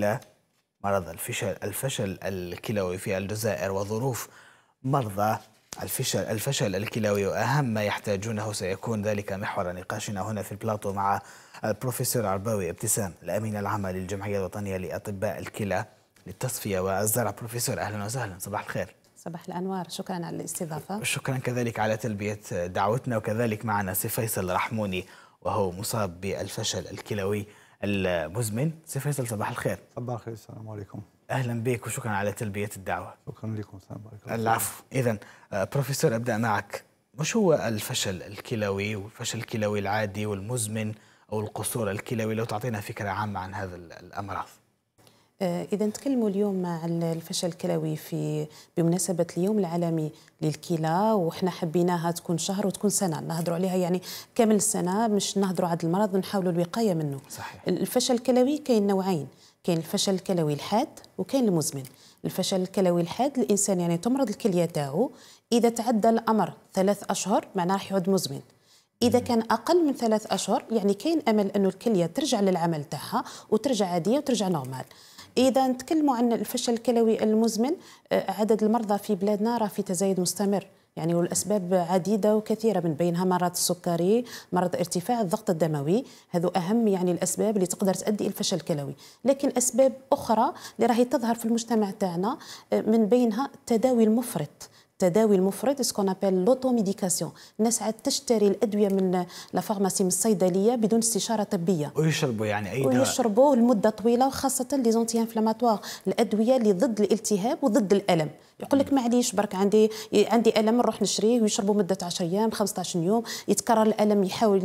إلى مرض الفشل الفشل الكلوي في الجزائر وظروف مرضى الفشل الفشل الكلوي واهم ما يحتاجونه سيكون ذلك محور نقاشنا هنا في البلاطو مع البروفيسور عرباوي ابتسام الامين العام للجمعيه الوطنيه لاطباء الكلى للتصفيه والزرع بروفيسور اهلا وسهلا صباح الخير صباح الانوار شكرا على الاستضافه شكرا كذلك على تلبيه دعوتنا وكذلك معنا سي فيصل رحموني وهو مصاب بالفشل الكلوي المزمن سي فيصل صباح الخير صباح الخير السلام عليكم اهلا بك وشكرا على تلبيه الدعوه شكرا لكم السلام عليكم العفو اذا آه، بروفيسور ابدا معك مش هو الفشل الكلوي والفشل الكلوي العادي والمزمن او القصور الكلوي لو تعطينا فكره عامه عن هذا الامراض آه، إذا نتكلموا اليوم عن الفشل الكلوي في بمناسبة اليوم العالمي للكلى وحنا حبيناها تكون شهر وتكون سنة نهضروا عليها يعني كامل السنة مش نهضروا على المرض نحاولوا الوقاية منه صحيح. الفشل الكلوي كاين نوعين كاين الفشل الكلوي الحاد وكاين المزمن الفشل الكلوي الحاد الإنسان يعني تمرض الكلية تاعو إذا تعدى الأمر ثلاث أشهر معناه راح يعود مزمن اذا كان اقل من ثلاث اشهر يعني كاين امل انه الكليه ترجع للعمل تاعها وترجع عاديه وترجع نورمال اذا نتكلموا عن الفشل الكلوي المزمن آه، عدد المرضى في بلادنا راه في تزايد مستمر يعني والاسباب عديده وكثيره من بينها مرض السكري مرض ارتفاع الضغط الدموي هذو اهم يعني الاسباب اللي تقدر تؤدي الى الفشل الكلوي لكن اسباب اخرى اللي راهي تظهر في المجتمع تاعنا آه، من بينها التداوي المفرط التداوي المفرط سكون ابل ميديكاسيون الناس عاد تشتري الادويه من لا فارماسي من الصيدليه بدون استشاره طبيه ويشربوا يعني اي دواء ويشربوه لمده طويله وخاصه لي زونتي انفلاماتوار الادويه اللي ضد الالتهاب وضد الالم يقول لك معليش برك عندي عندي الم نروح نشريه ويشربوا مده 10 ايام 15 يوم يتكرر الالم يحاول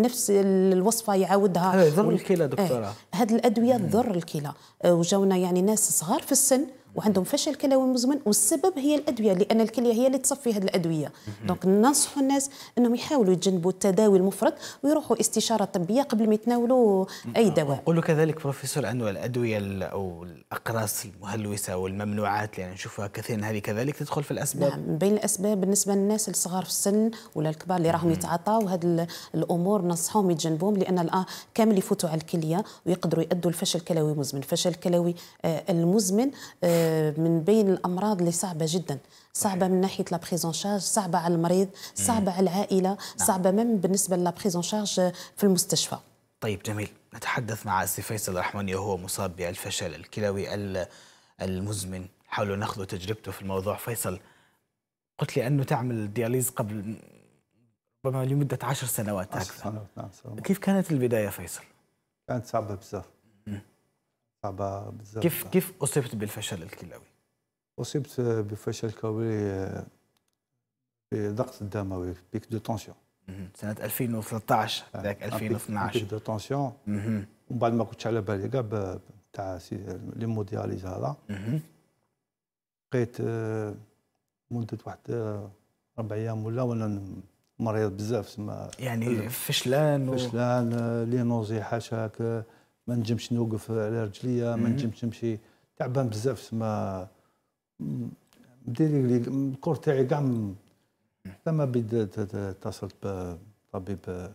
نفس الوصفه يعاودها هذا يضر الكلى دكتوره هذه إيه، الادويه تضر الكلى وجاونا يعني ناس صغار في السن وعندهم فشل كلوي مزمن والسبب هي الادويه لان الكليه هي اللي تصفي هذه الادويه دونك ننصحوا الناس انهم يحاولوا يتجنبوا التداوي المفرط ويروحوا استشاره طبيه قبل ما يتناولوا اي آه، دواء نقول كذلك بروفيسور انه الادويه او الاقراص المهلوسه والممنوعات اللي يعني نشوفها كثيرا هذه كذلك تدخل في الاسباب نعم من بين الاسباب بالنسبه للناس الصغار في السن ولا الكبار اللي راهم يتعاطوا هذه الامور ننصحهم يتجنبوهم لان الان كامل يفوتوا على الكليه ويقدروا يؤدوا الفشل الكلوي المزمن الفشل الكلوي آه، المزمن آه، من بين الامراض اللي صعبه جدا صعبه من ناحيه لا بريزون شارج صعبه على المريض صعبه على العائله نعم. صعبه من بالنسبه لا بريزون شارج في المستشفى طيب جميل نتحدث مع السي فيصل الرحمني وهو مصاب بالفشل الكلوي المزمن حاولوا ناخذ تجربته في الموضوع فيصل قلت لي انه تعمل دياليز قبل ربما لمده عشر سنوات اكثر عشر سنوات نعم كيف كانت البدايه فيصل؟ كانت صعبه بزاف صعبه بزاف كيف كيف اصبت بالفشل الكلوي؟ اصبت بفشل كلوي آه، الدموي في بيك دو تونسيون سنه 2013 آه، ذاك 2012 بيك دو تونسيون ومن بعد ما كنتش على بالي كاع تاع لي موندياليز هذا بقيت آه، مده واحد اربع ايام ولا وانا مريض بزاف يعني فشلان و... فشلان لي نوزي حاشاك ما نجمش نوقف على رجليا ما نجمش نمشي تعبان بزاف تما مدير الكور تاعي كاع لما بديت اتصلت بطبيب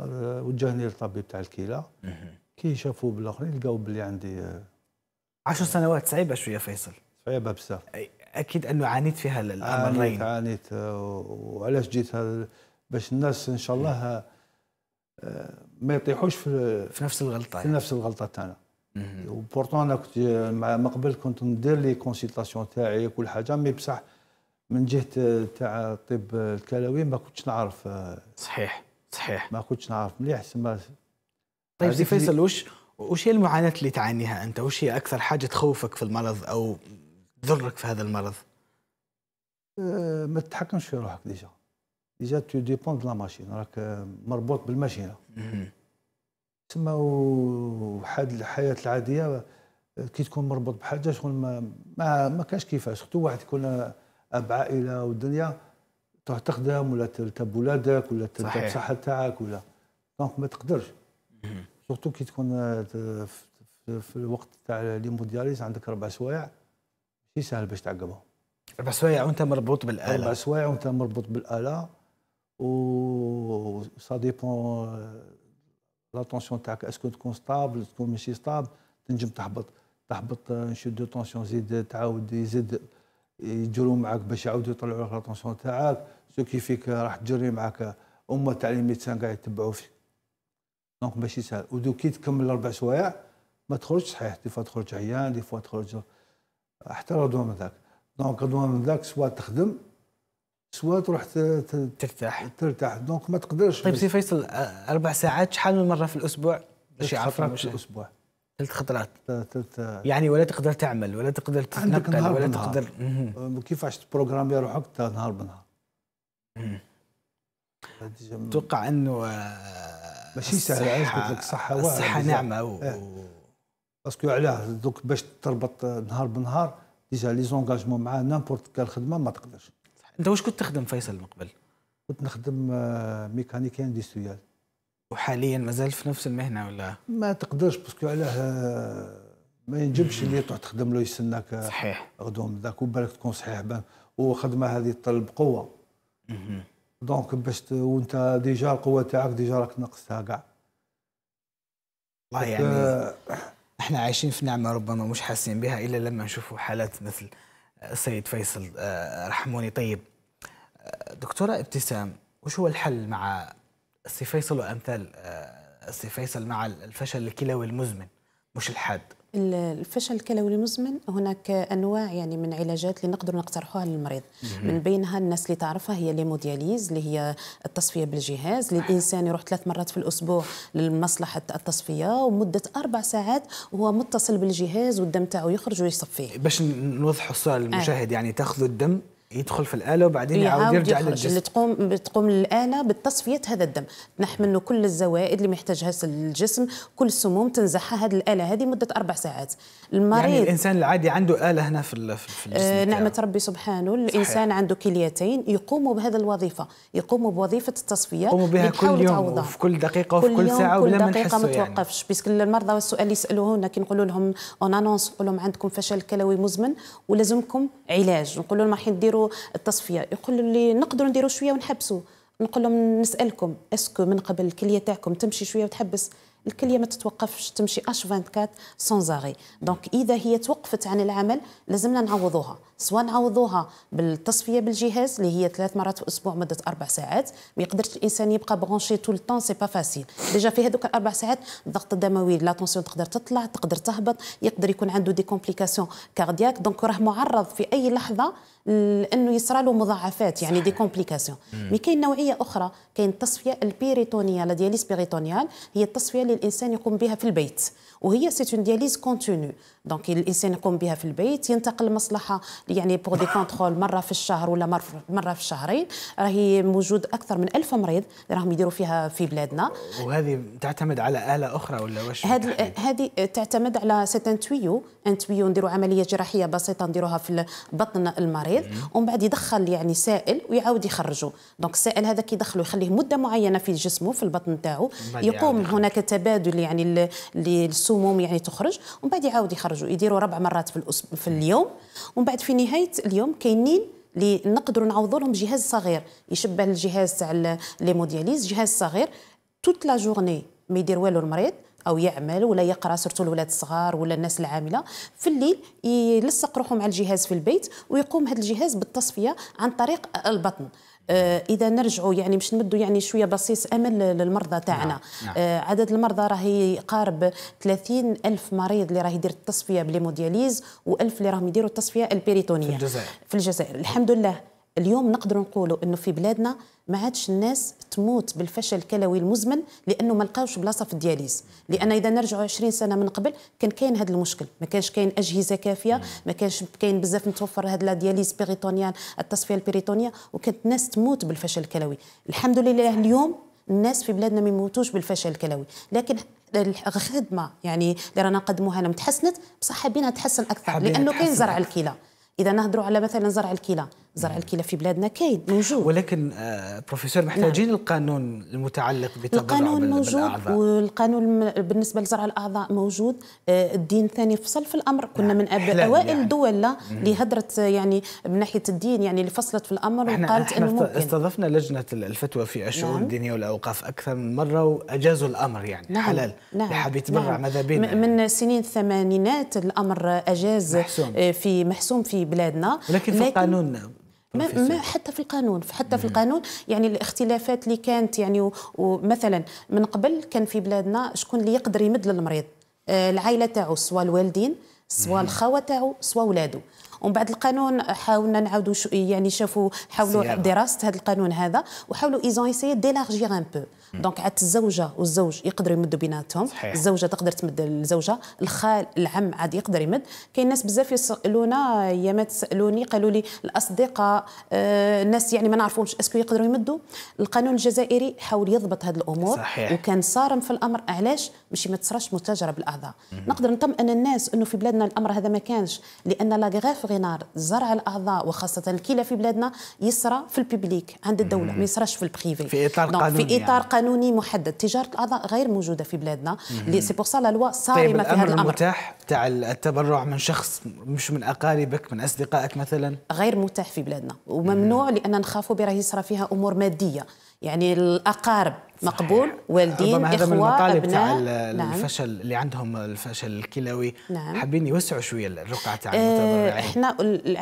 وجهني للطبيب تاع الكلى كي شافوا بالاخرين لقاو بلي عندي 10 آه، سنوات صعيبه شويه فيصل صعيبه بزاف اكيد انه عانيت فيها الامرين عانيت عانيت آه، وعلاش جيت باش الناس ان شاء الله آه، ما يطيحوش في في نفس الغلطه في يعني. نفس الغلطه تاعنا وبورتون انا كنت ما قبل كنت ندير لي كونسلطاسيون تاعي كل حاجه مي بصح من جهه تاع الطب الكلوي ما كنتش نعرف صحيح صحيح ما كنتش نعرف مليح سما طيب سي فيصل وش وش هي المعاناه اللي تعانيها انت؟ وش هي اكثر حاجه تخوفك في المرض او تضرك في هذا المرض؟ أه، ما تتحكمش في روحك ديجا ديجا تو ديبوند لا ماشين راك مربوط بالماشينه تما وحد الحياه العاديه آه، كي تكون مربوط بحاجه شغل ما ما, ما كاش كيفاش خطو واحد يكون اب عائله والدنيا تروح تخدم ولا ترتب ولادك ولا ترتب الصحه تاعك ولا دونك ما تقدرش سورتو كي تكون آه، في الوقت تاع لي ليمودياليز عندك اربع سوايع ماشي سهل باش تعقبهم اربع سوايع وانت مربوط بالاله اربع سوايع وانت مربوط بالاله و سا آه، ديبون لا تاعك اسكو تكون ستابل تكون ماشي ستابل تنجم تهبط تهبط شو دو تونسيون زيد تعاود يزيد يجروا معاك باش يعاودوا يطلعوا لك لا تاعك سو كي فيك راح تجري معاك امه تاع لي ميدسان قاعد يتبعوا فيك دونك ماشي سهل ودو كي تكمل الاربع سوايع ما تخرجش صحيح دي فوا تخرج عيان دي فوا تخرج حتى الدوام ذاك دونك الدوام ذاك سوا تخدم سوا تروح ترتاح ترتاح دونك ما تقدرش طيب سي فيصل اربع ساعات شحال من مره في الاسبوع باش يعرفوا في الاسبوع ثلاث خطرات يعني ولا تقدر تعمل ولا تقدر تتنقل ولا بنهار. تقدر كيفاش تبروغرامي روحك نهار بنهار اتوقع انه ماشي سهل علاش قلت لك الصحه الصحه نعمه و... إيه. باسكو علاه دوك باش تربط نهار بنهار ديجا لي زونكاجمون مع نامبورت كال خدمه ما تقدرش انت واش كنت تخدم فيصل من قبل؟ كنت نخدم آه، ميكانيكي اندستريال وحاليا مازال في نفس المهنه ولا؟ ما تقدرش باسكو علاه آه، ما ينجمش اللي تروح تخدم له يستناك آه، صحيح غدوم ذاك وبالك تكون صحيح بان وخدمه هذه تطلب قوه دونك باش وانت ديجا القوه تاعك ديجا راك ناقصتها كاع والله يعني احنا عايشين في نعمه ربما مش حاسين بها الا لما نشوفوا حالات مثل السيد فيصل آه، رحموني طيب آه، دكتورة ابتسام وش هو الحل مع السي فيصل وأمثال آه، السي فيصل مع الفشل الكلوي المزمن مش الحاد الفشل الكلوي المزمن هناك انواع يعني من علاجات اللي نقدر نقترحوها للمريض من بينها الناس اللي تعرفها هي ليمودياليز اللي هي التصفيه بالجهاز للانسان يروح ثلاث مرات في الاسبوع لمصلحه التصفيه ومده اربع ساعات وهو متصل بالجهاز والدم تاعو يخرج ويصفيه باش نوضحوا السؤال للمشاهد آه. يعني تاخذوا الدم يدخل في الآلة وبعدين يعاود يرجع للجسم اللي تقوم بتقوم الآلة بتصفية هذا الدم تنح منه كل الزوائد اللي محتاجها الجسم كل السموم تنزحها هذه الآلة هذه مدة أربع ساعات المريض يعني الإنسان العادي عنده آلة هنا في, في الجسم آه نعمة ربي سبحانه الإنسان صحيح. عنده كليتين يقوموا بهذا الوظيفة يقوموا بوظيفة التصفية يقوموا بها كل يوم تعوضها. وفي كل دقيقة وفي كل, كل ساعة ولا ما نحسوا ما توقفش يعني. باسكو المرضى والسؤال هنا كي نقولوا لهم اون انونس نقول لهم عندكم فشل كلوي مزمن ولازمكم علاج نقول لهم راح نديروا نديروا التصفيه يقول لي نقدروا نديروا شويه ونحبسوا نقول لهم نسالكم اسكو من قبل الكليه تاعكم تمشي شويه وتحبس الكليه ما تتوقفش تمشي اش 24 سون زاري دونك اذا هي توقفت عن العمل لازمنا نعوضوها سواء نعوضوها بالتصفيه بالجهاز اللي هي ثلاث مرات في الاسبوع مده اربع ساعات ما يقدرش الانسان يبقى برونشي طول الطون سي با فاسيل ديجا في هذوك الاربع ساعات الضغط الدموي لا طونسيون تقدر تطلع تقدر تهبط يقدر يكون عنده دي كومبليكاسيون كاردياك دونك راه معرض في اي لحظه لانه يصرى له مضاعفات يعني دي كومبليكاسيون مي كاين نوعيه اخرى كاين التصفيه البيريتونيال دياليس بيريتونيال هي التصفيه اللي الانسان يقوم بها في البيت وهي سي اون دياليز كونتينيو دونك الانسان يقوم بها في البيت ينتقل مصلحه يعني بور دي كونترول مره في الشهر ولا مره في الشهرين راهي موجود اكثر من ألف مريض اللي راهم يديروا فيها في بلادنا وهذه تعتمد على اله اخرى ولا واش هذه هذه تعتمد على سيت ان تويو ان تويو نديروا عمليه جراحيه بسيطه نديروها في بطن المريض ومن بعد يدخل يعني سائل ويعاود يخرجه دونك السائل هذا كيدخله يخليه مده معينه في جسمه في البطن تاعو يقوم هناك تبادل التبادل يعني السموم يعني تخرج ومن بعد يعاود يخرجوا يديروا ربع مرات في, في اليوم ومن بعد في نهايه اليوم كاينين اللي نقدروا نعوضوا لهم جهاز صغير يشبه الجهاز تاع ليمودياليز جهاز صغير توت لا جورني ما يدير والو المريض او يعمل ولا يقرا سورتو الولاد الصغار ولا الناس العامله في الليل يلصق روحه مع الجهاز في البيت ويقوم هذا الجهاز بالتصفيه عن طريق البطن آه، اذا نرجعوا يعني باش نمدوا يعني شويه بصيص امل للمرضى تاعنا نعم. نعم. آه، عدد المرضى راهي قارب 30 الف مريض اللي راه يدير التصفيه بليموديليز و1000 اللي راهم يديروا التصفيه البيريتونيه في الجزائر, في الجزائر. الحمد لله اليوم نقدر نقولوا انه في بلادنا ما عادش الناس تموت بالفشل الكلوي المزمن لانه ما لقاوش بلاصه في الدياليز لان اذا نرجعوا 20 سنه من قبل كان كاين هذا المشكل ما كانش كاين اجهزه كافيه ما كانش كاين بزاف متوفر هذا الدياليز بيريتونيال التصفيه البيريتونيه وكانت الناس تموت بالفشل الكلوي الحمد لله اليوم الناس في بلادنا ما يموتوش بالفشل الكلوي لكن الخدمه يعني اللي رانا نقدموها لهم تحسنت بصح حابينها تحسن اكثر لانه كاين زرع الكلى اذا نهضروا على مثلا زرع الكلى زرع نعم. الكلى في بلادنا كاين موجود ولكن آه بروفيسور نعم. محتاجين نعم. القانون المتعلق الاعضاء القانون موجود والقانون بالنسبه لزرع الاعضاء موجود آه الدين ثاني فصل في الامر كنا نعم. من يعني. اوائل يعني. الدول اللي هدرت يعني من ناحيه الدين يعني اللي فصلت في الامر وقالت انه ممكن استضفنا لجنه الفتوى في الشؤون نعم. الدينيه والاوقاف اكثر من مره واجازوا الامر يعني نعم. حلال نعم. حاب يتبرع نعم. ماذا بينا يعني. من سنين الثمانينات الامر اجاز محسوم. آه، في محسوم في بلادنا ولكن في القانون ما, ما حتى في القانون حتى في القانون يعني الاختلافات اللي كانت يعني ومثلا من قبل كان في بلادنا شكون اللي يقدر يمد للمريض آه، العائله تاعو سواء الوالدين سواء الخوه تاعو سواء ولادو ومن بعد القانون حاولنا نعاودوا يعني شافوا حاولوا دراسه هذا القانون هذا وحاولوا ايزون ايسيي ديلارجير ان بو دونك عاد الزوجه والزوج يقدروا يمدوا بيناتهم صحيح. الزوجه تقدر تمد الزوجه الخال العم عاد يقدر يمد كاين ناس بزاف يسالونا ما سالوني قالوا لي الاصدقاء آه الناس يعني ما نعرفهمش اسكو يقدروا يمدوا القانون الجزائري حاول يضبط هذه الامور صحيح. وكان صارم في الامر علاش مش ما تصراش متجره بالاعضاء نقدر نطمئن الناس انه في بلادنا الامر هذا ما كانش لان لا غينار زرع الاعضاء وخاصه الكلى في بلادنا يسرى في الببليك عند الدوله ما يسراش في البريفي في اطار قانوني في اطار يعني. قانوني قانوني محدد تجاره الاعضاء غير موجوده في بلادنا سي بور سا لا لوا صارمه طيب في هذا الامر المتاح تاع التبرع من شخص مش من اقاربك من اصدقائك مثلا غير متاح في بلادنا وممنوع لان نخافوا براه يصرى فيها امور ماديه يعني الاقارب مقبول والدين ربما هذا من المطالب تاع نعم. الفشل نعم. اللي عندهم الفشل الكلوي نعم. حابين يوسعوا شويه الرقعه تاع آه، المتضرعين احنا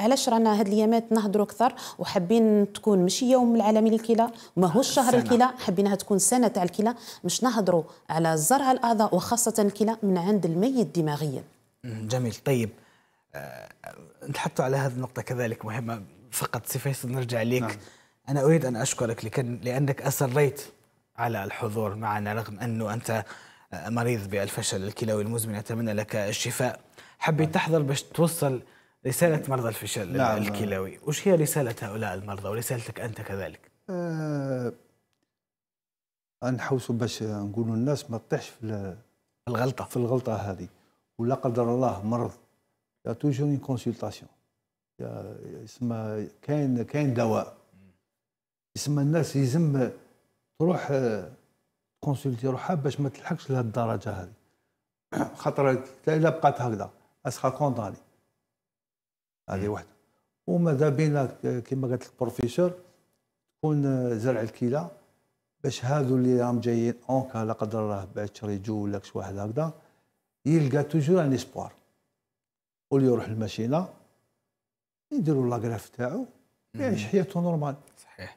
علاش رانا هاد الايامات نهضروا اكثر وحابين تكون مش يوم العالمي للكلى ماهوش شهر الكلى حابينها تكون سنه تاع الكلى باش نهضروا على زرع الاعضاء وخاصه الكلى من عند الميت دماغيا جميل طيب أه نتحدث على هذه النقطه كذلك مهمه فقط سي فيصل نرجع لك نعم. أنا أريد أن أشكرك لكن لأنك أصريت على الحضور معنا رغم أنه أنت آه، مريض بالفشل الكلوي المزمن أتمنى لك الشفاء حبيت نعم. تحضر باش توصل رسالة مرضى الفشل نعم. الكلوي وش هي رسالة هؤلاء المرضى ورسالتك أنت كذلك أه حوسوا باش نقولوا الناس ما تطيحش في الغلطة في الغلطة هذه ولا قدر الله مرض يا توجور كونسلتاسيون يسمى كاين كاين دواء يسمى الناس يلزم تروح آه، كونسلتي روحها باش ما تلحقش لهذ الدرجه هذه خاطر الا بقات هكذا اسخا كونداني هذه واحده وماذا بينا كما قالت لك بروفيسور تكون آه، زرع الكلى باش هادو اللي راهم جايين اونكا لا قدر الله بعد يجوا ولا كش واحد هكذا يلقى توجور ان اسبوار واللي يروح للماشينه يديروا لاكراف تاعو يعيش حياته نورمال صحيح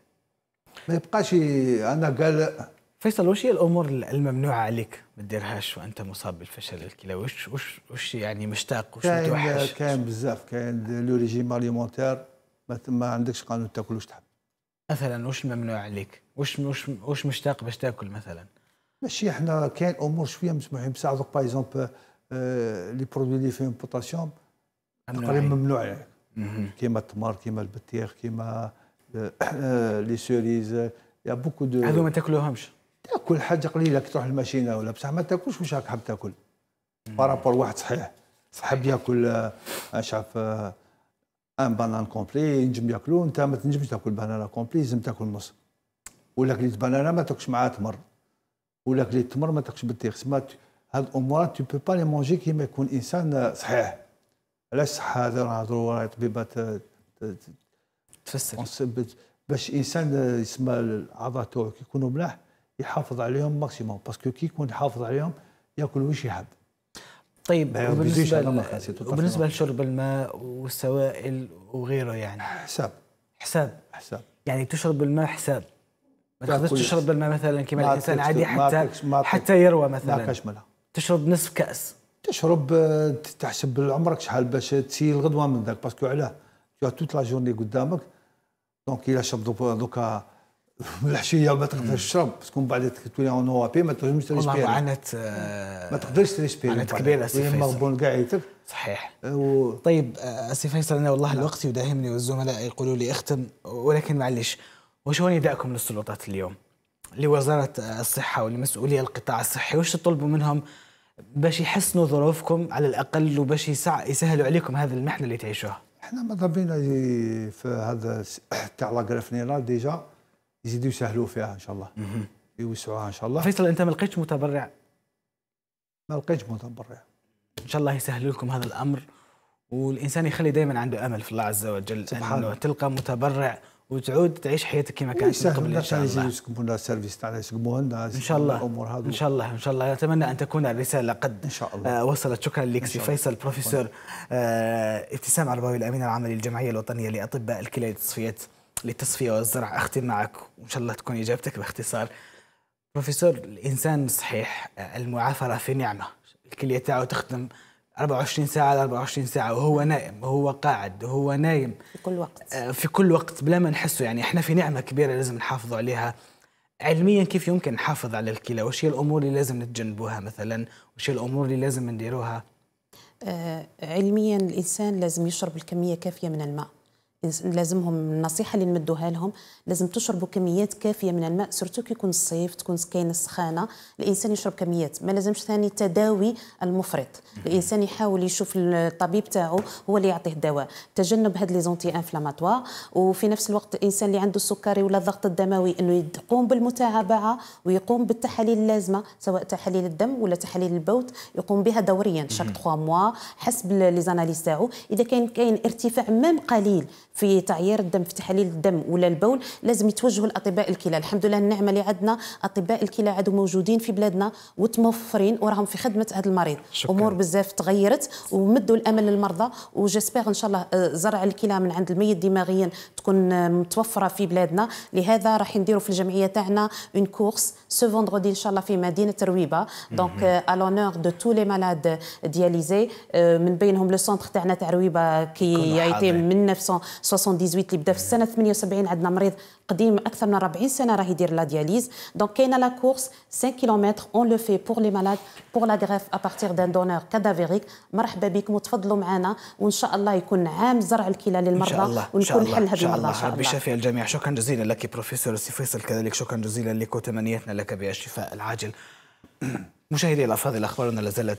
ما يبقاش انا قال فيصل وش هي الامور الممنوعه عليك ما تديرهاش وانت مصاب بالفشل الكلوي وش وش وش يعني مشتاق وش متوحش كاين بزاف كاين لو ريجيم اليمونتير ما عندكش قانون تاكل واش تحب مثلا وش ممنوع عليك وش وش وش مشتاق باش تاكل مثلا ماشي احنا كاين امور شويه مسموحين بصح باغ اكزومبل آه، لي برودوي اللي فيهم بوتاسيوم تقريبا ممنوع عليك كيما التمر كيما البطيخ كيما لي سوريز يا بوكو دو هذو ما تاكلوهمش تاكل حاجه قليله كي تروح الماشينه ولا بصح ما تاكلش واش راك حاب تاكل بارابور واحد صحيح صحاب ياكل آه، شاف ان بانان كومبلي ينجم ياكلو انت ما تنجمش تاكل بانانا كومبلي لازم تاكل نص ولا كليت بانانا ما تاكلش معاه تمر ولا كليت تمر ما تاكلش بالتيخس ما هاد الامور تو بو با لي مونجي كيما يكون انسان آه، صحيح علاش صح هذا نهضروا طبيبات تفسر ونثبت باش الانسان يسمى الاعضاء تاعو كي يكونوا ملاح يحافظ عليهم ماكسيموم باسكو كي يكون يحافظ عليهم ياكل واش يحب طيب وبالنسبه وبالنسبه لشرب الماء والسوائل وغيره يعني حساب حساب حساب يعني تشرب الماء حساب ما تقدرش تشرب الماء مثلا كما الانسان عادي حتى حتى يروى مثلا ما كاش ملا تشرب نصف كاس تشرب تحسب عمرك شحال باش تسيل الغدوه من ذاك باسكو علاه تو توت لا جورني قدامك دونك الا شرب دوكا العشيه ما تقدرش تشرب باسكو من بعد تولي اون او بي ما تنجمش تريسبيري والله معاناه ما تقدرش تريسبيري معاناه كبيره السي فيصل مغبون كاع يتك صحيح و... طيب السي آه، فيصل انا والله الوقت يداهمني والزملاء يقولوا لي اختم ولكن معليش وش هو نداءكم للسلطات اليوم؟ لوزاره آه، الصحه ولمسؤوليه القطاع الصحي وش تطلبوا منهم باش يحسنوا ظروفكم على الاقل وباش يسهلوا عليكم هذه المحنه اللي تعيشوها؟ حنا ماذا بينا في هذا تاع لا غرافنيلا ديجا يزيدوا يسهلوا فيها ان شاء الله يوسعوها ان شاء الله فيصل انت ما لقيتش متبرع ما لقيتش متبرع ان شاء الله يسهل لكم هذا الامر والانسان يخلي دائما عنده امل في الله عز وجل سبحان انه تلقى متبرع وتعود تعيش حياتك كما كانت من قبل ان إيه، شاء الله يسكبونا سيرفيس تاعنا يسكبوها لنا ان شاء الله الامور هذو ان شاء الله ان شاء الله اتمنى ان تكون الرساله قد ان شاء الله آه وصلت شكرا لك سي فيصل بروفيسور آه ابتسام عرباوي الامين العام للجمعيه الوطنيه لاطباء الكلى للتصفيات للتصفيه والزرع اختم معك وان شاء الله تكون اجابتك باختصار بروفيسور الانسان صحيح آه، المعافره في نعمه الكليه تاعو تخدم 24 ساعة على 24 ساعة وهو نائم وهو قاعد وهو نايم في كل وقت آه، في كل وقت بلا ما نحسه يعني احنا في نعمة كبيرة لازم نحافظوا عليها علميا كيف يمكن نحافظ على الكلى وش هي الامور اللي لازم نتجنبوها مثلا وش هي الامور اللي لازم نديروها آه، علميا الانسان لازم يشرب الكميه كافيه من الماء لازمهم النصيحه اللي نمدوها لهم لازم تشربوا كميات كافيه من الماء سورتو كي يكون الصيف تكون كاين السخانه الانسان يشرب كميات ما لازمش ثاني التداوي المفرط الانسان يحاول يشوف الطبيب تاعو هو اللي يعطيه الدواء تجنب هاد لي زونتي انفلاماتوار وفي نفس الوقت الانسان اللي عنده السكري ولا الضغط الدموي انه يقوم بالمتابعه ويقوم بالتحاليل اللازمه سواء تحاليل الدم ولا تحاليل البوت يقوم بها دوريا شاك 3 موا حسب لي زاناليز تاعو اذا كان كاين ارتفاع مام قليل في تعيير الدم في تحاليل الدم ولا البول لازم يتوجهوا لاطباء الكلى الحمد لله النعمه اللي عندنا اطباء الكلى عادوا موجودين في بلادنا وتموفرين وراهم في خدمه هذا المريض شكرا. امور بزاف تغيرت ومدوا الامل للمرضى وجسبيغ ان شاء الله آه، زرع الكلى من عند الميت دماغيا تكون آه، متوفره في بلادنا لهذا راح نديروا في الجمعيه تاعنا اون كورس سو فوندغودي ان شاء الله في مدينه رويبه دونك الونور دو تو لي مالاد دياليزي من بينهم لو سونتر تاعنا تاع رويبه كي من 1900 78 اللي بدا في السنه 78 عندنا مريض قديم اكثر من 40 سنه راه يدير لا دياليز دونك كاينه لا كورس 5 كيلومتر اون لو في بور لي مالاد بور لا غريف ا بارتير دان دونور كادافيريك مرحبا بكم وتفضلوا معنا وان شاء الله يكون عام زرع الكلى للمرضى إن شاء الله. ونكون حل هذه المرضى ان شاء الله ربي يشافي الجميع شكرا جزيلا لك بروفيسور سي فيصل كذلك شكرا جزيلا لك وتمنياتنا لك بالشفاء العاجل مشاهدي الافاضل اخبارنا لازالت